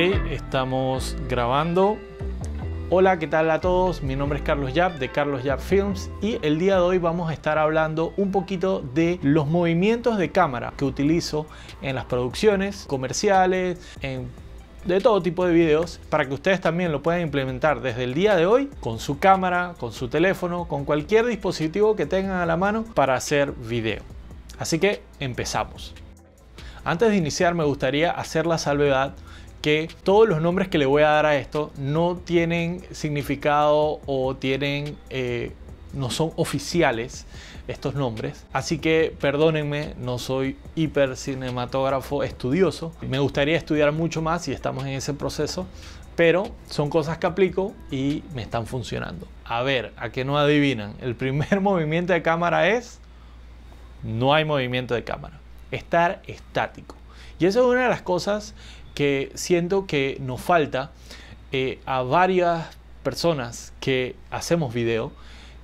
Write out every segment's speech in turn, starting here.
estamos grabando. Hola, ¿qué tal a todos? Mi nombre es Carlos Yap de Carlos Yap Films y el día de hoy vamos a estar hablando un poquito de los movimientos de cámara que utilizo en las producciones comerciales, en de todo tipo de videos para que ustedes también lo puedan implementar desde el día de hoy con su cámara, con su teléfono, con cualquier dispositivo que tengan a la mano para hacer video. Así que empezamos. Antes de iniciar me gustaría hacer la salvedad que todos los nombres que le voy a dar a esto no tienen significado o tienen, eh, no son oficiales estos nombres. Así que perdónenme, no soy hiper cinematógrafo estudioso. Me gustaría estudiar mucho más y estamos en ese proceso, pero son cosas que aplico y me están funcionando. A ver, a que no adivinan. El primer movimiento de cámara es no hay movimiento de cámara. Estar estático. Y eso es una de las cosas que siento que nos falta eh, a varias personas que hacemos video,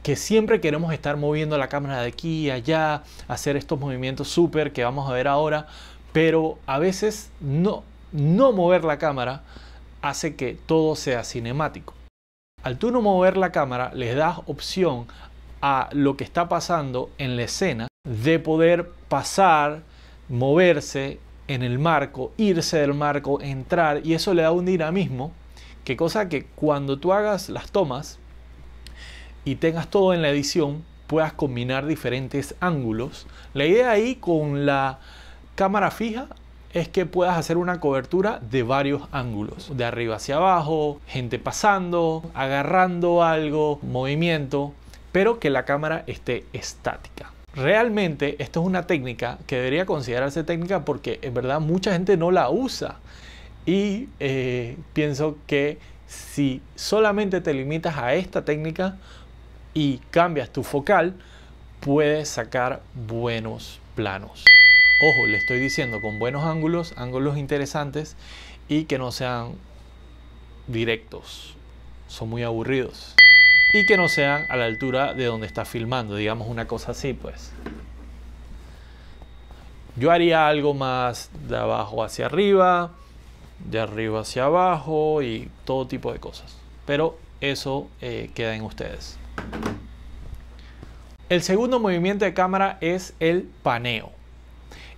que siempre queremos estar moviendo la cámara de aquí y allá, hacer estos movimientos súper que vamos a ver ahora, pero a veces no, no mover la cámara hace que todo sea cinemático. Al tú no mover la cámara, les das opción a lo que está pasando en la escena de poder pasar, moverse en el marco, irse del marco, entrar, y eso le da un dinamismo, que cosa que cuando tú hagas las tomas y tengas todo en la edición, puedas combinar diferentes ángulos. La idea ahí con la cámara fija es que puedas hacer una cobertura de varios ángulos, de arriba hacia abajo, gente pasando, agarrando algo, movimiento, pero que la cámara esté estática realmente esto es una técnica que debería considerarse técnica porque en verdad mucha gente no la usa. Y eh, pienso que si solamente te limitas a esta técnica y cambias tu focal, puedes sacar buenos planos. Ojo, le estoy diciendo con buenos ángulos, ángulos interesantes y que no sean directos. Son muy aburridos y que no sean a la altura de donde está filmando, digamos una cosa así, pues. Yo haría algo más de abajo hacia arriba, de arriba hacia abajo y todo tipo de cosas. Pero eso eh, queda en ustedes. El segundo movimiento de cámara es el paneo.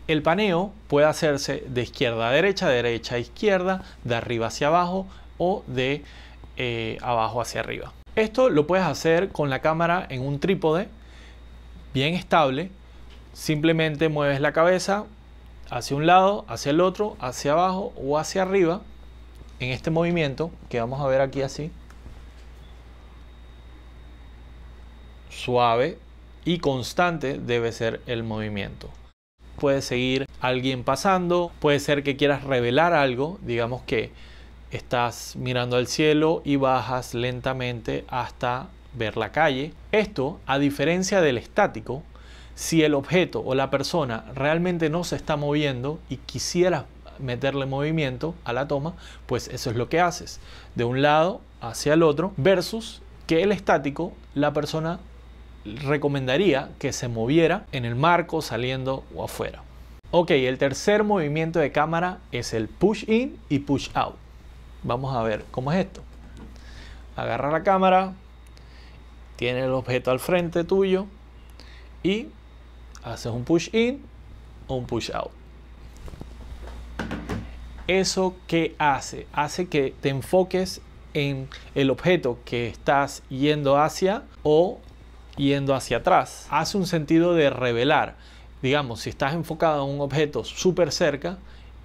El paneo puede hacerse de izquierda a derecha, de derecha a izquierda, de arriba hacia abajo o de eh, abajo hacia arriba. Esto lo puedes hacer con la cámara en un trípode bien estable. Simplemente mueves la cabeza hacia un lado, hacia el otro, hacia abajo o hacia arriba en este movimiento que vamos a ver aquí así. Suave y constante debe ser el movimiento. Puede seguir alguien pasando, puede ser que quieras revelar algo, digamos que Estás mirando al cielo y bajas lentamente hasta ver la calle. Esto, a diferencia del estático, si el objeto o la persona realmente no se está moviendo y quisieras meterle movimiento a la toma, pues eso es lo que haces, de un lado hacia el otro, versus que el estático, la persona recomendaría que se moviera en el marco, saliendo o afuera. Ok, el tercer movimiento de cámara es el push in y push out. Vamos a ver cómo es esto. Agarra la cámara, tiene el objeto al frente tuyo y haces un push in o un push out. ¿Eso qué hace? Hace que te enfoques en el objeto que estás yendo hacia o yendo hacia atrás. Hace un sentido de revelar. Digamos, si estás enfocado en un objeto súper cerca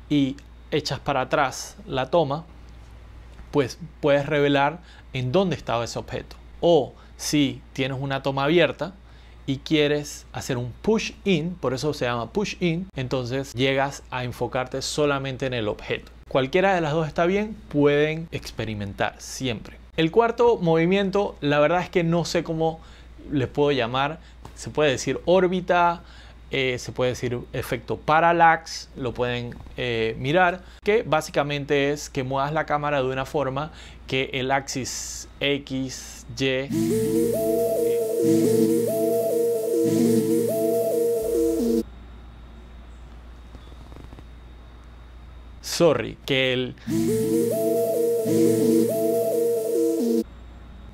y echas para atrás la toma, pues puedes revelar en dónde estaba ese objeto. O si tienes una toma abierta y quieres hacer un push in, por eso se llama push in, entonces llegas a enfocarte solamente en el objeto. Cualquiera de las dos está bien, pueden experimentar siempre. El cuarto movimiento, la verdad es que no sé cómo les puedo llamar, se puede decir órbita, eh, se puede decir efecto parallax, lo pueden eh, mirar, que básicamente es que muevas la cámara de una forma que el axis X, Y... Eh, sorry, que el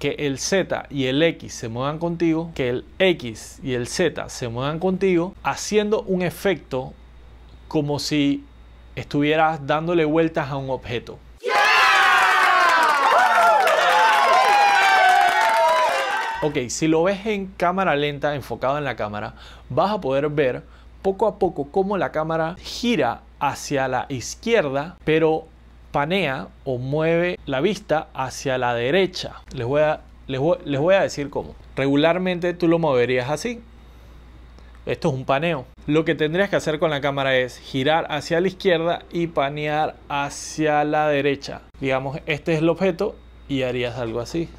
que el Z y el X se muevan contigo, que el X y el Z se muevan contigo, haciendo un efecto como si estuvieras dándole vueltas a un objeto. Ok, si lo ves en cámara lenta, enfocado en la cámara, vas a poder ver poco a poco cómo la cámara gira hacia la izquierda, pero panea o mueve la vista hacia la derecha. Les voy a, les voy, a decir cómo. Regularmente tú lo moverías así. Esto es un paneo. Lo que tendrías que hacer con la cámara es girar hacia la izquierda y panear hacia la derecha. Digamos, este es el objeto y harías algo así.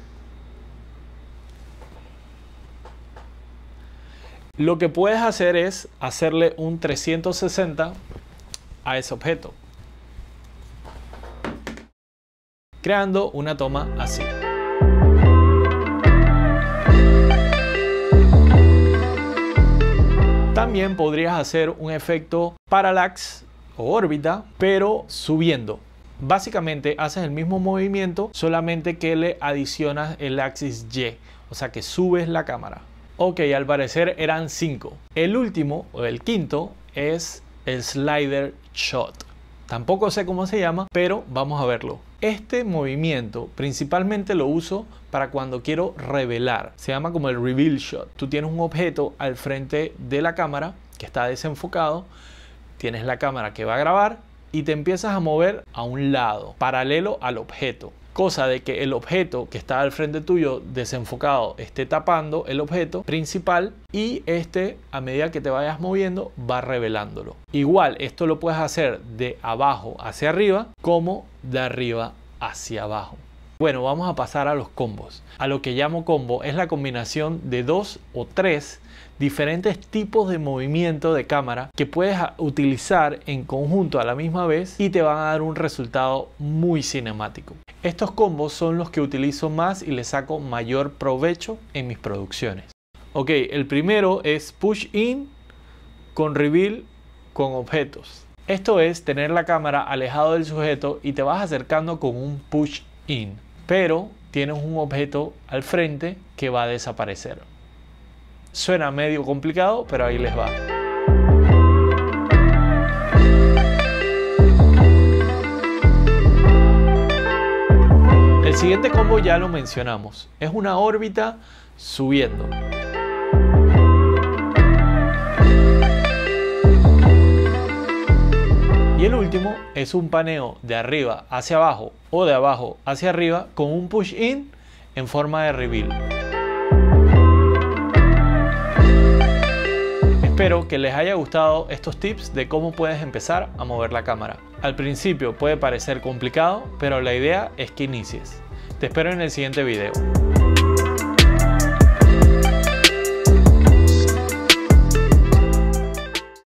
Lo que puedes hacer es hacerle un 360 a ese objeto. creando una toma así. También podrías hacer un efecto parallax o órbita, pero subiendo. Básicamente haces el mismo movimiento, solamente que le adicionas el axis Y, o sea que subes la cámara. Ok, al parecer eran 5. El último, o el quinto, es el slider shot. Tampoco sé cómo se llama, pero vamos a verlo. Este movimiento principalmente lo uso para cuando quiero revelar. Se llama como el reveal shot. Tú tienes un objeto al frente de la cámara que está desenfocado, tienes la cámara que va a grabar y te empiezas a mover a un lado, paralelo al objeto cosa de que el objeto que está al frente tuyo desenfocado esté tapando el objeto principal y este a medida que te vayas moviendo va revelándolo. Igual esto lo puedes hacer de abajo hacia arriba como de arriba hacia abajo. Bueno, vamos a pasar a los combos. A lo que llamo combo es la combinación de dos o tres diferentes tipos de movimiento de cámara que puedes utilizar en conjunto a la misma vez y te van a dar un resultado muy cinemático. Estos combos son los que utilizo más y les saco mayor provecho en mis producciones. Ok, el primero es push in con reveal con objetos. Esto es tener la cámara alejado del sujeto y te vas acercando con un push in pero tienes un objeto al frente que va a desaparecer. Suena medio complicado, pero ahí les va. El siguiente combo ya lo mencionamos, es una órbita subiendo. es un paneo de arriba hacia abajo o de abajo hacia arriba con un push-in en forma de reveal. Espero que les haya gustado estos tips de cómo puedes empezar a mover la cámara. Al principio puede parecer complicado, pero la idea es que inicies. Te espero en el siguiente video.